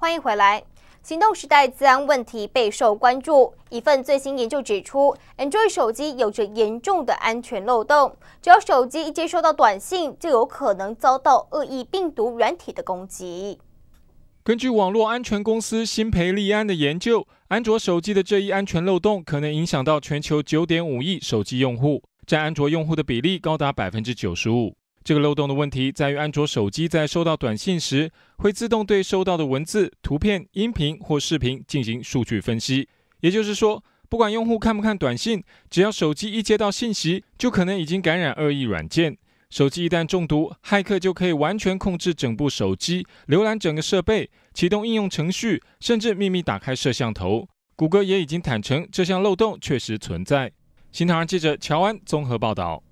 欢迎回来。行动时代，治安问题备受关注。一份最新研究指出，Android 手机有着严重的安全漏洞，只要手机一接收到短信，就有可能遭到恶意病毒软体的攻击。根据网络安全公司新培利安的研究，安卓手机的这一安全漏洞可能影响到全球九点五亿手机用户，占安卓用户的比例高达百分之九十五。这个漏洞的问题在于，安卓手机在收到短信时，会自动对收到的文字、图片、音频或视频进行数据分析。也就是说，不管用户看不看短信，只要手机一接到信息，就可能已经感染恶意软件。手机一旦中毒，骇客就可以完全控制整部手机，浏览整个设备，启动应用程序，甚至秘密打开摄像头。谷歌也已经坦承，这项漏洞确实存在。新唐记者乔安综合报道。